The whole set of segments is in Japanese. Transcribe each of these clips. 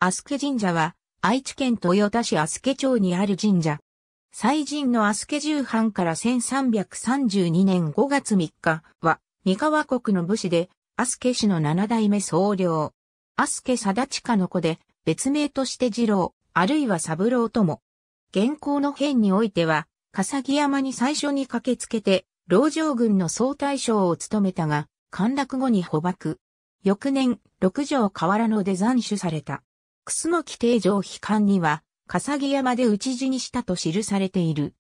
アスケ神社は、愛知県豊田市アスケ町にある神社。祭神のアスケ重藩から1332年5月3日は、三河国の武士で、アスケ氏の七代目総領。アスケ貞親の子で、別名として二郎、あるいは三郎とも。現行の変においては、笠木山に最初に駆けつけて、老城軍の総大将を務めたが、陥落後に捕獲。翌年、六条河原野で斬首された。楠木定城批管には、笠木山で討ち死にしたと記されている。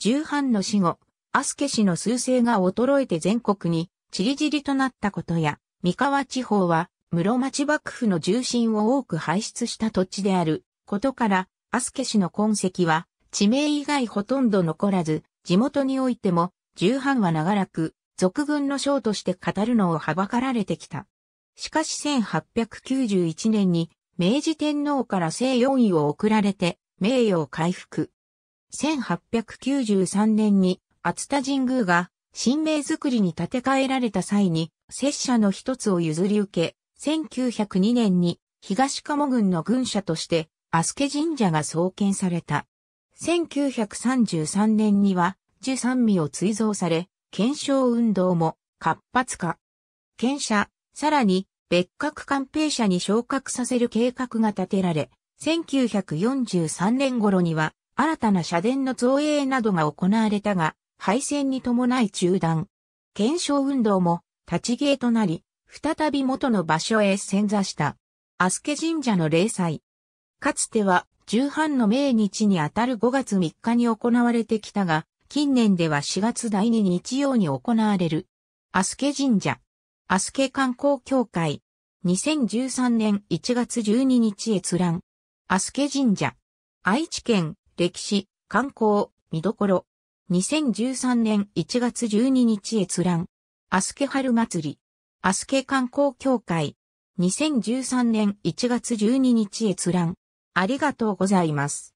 重藩の死後、アスケ氏の数勢が衰えて全国に散り散りとなったことや、三河地方は室町幕府の重心を多く排出した土地であることから、アスケ氏の痕跡は地名以外ほとんど残らず、地元においても重藩は長らく俗軍の将として語るのをはばかられてきた。しかし1891年に明治天皇から正四位を贈られて、名誉を回復。1893年に、厚田神宮が、神明作りに建て替えられた際に、拙者の一つを譲り受け、1902年に、東鴨郡の軍舎として、スケ神社が創建された。1933年には、十三味を追贈され、検証運動も活発化。検舎、さらに、別格官兵舎に昇格させる計画が立てられ、1943年頃には新たな社殿の造営などが行われたが、敗戦に伴い中断。検証運動も立ち消えとなり、再び元の場所へ潜座した。アスケ神社の霊祭。かつては、重版の命日にあたる5月3日に行われてきたが、近年では4月第2日曜に行われる。アスケ神社。アスケ観光協会。2013年1月12日閲覧。アスケ神社。愛知県、歴史、観光、見どころ。2013年1月12日閲覧。アスケ春祭り。アスケ観光協会。2013年1月12日閲覧。ありがとうございます。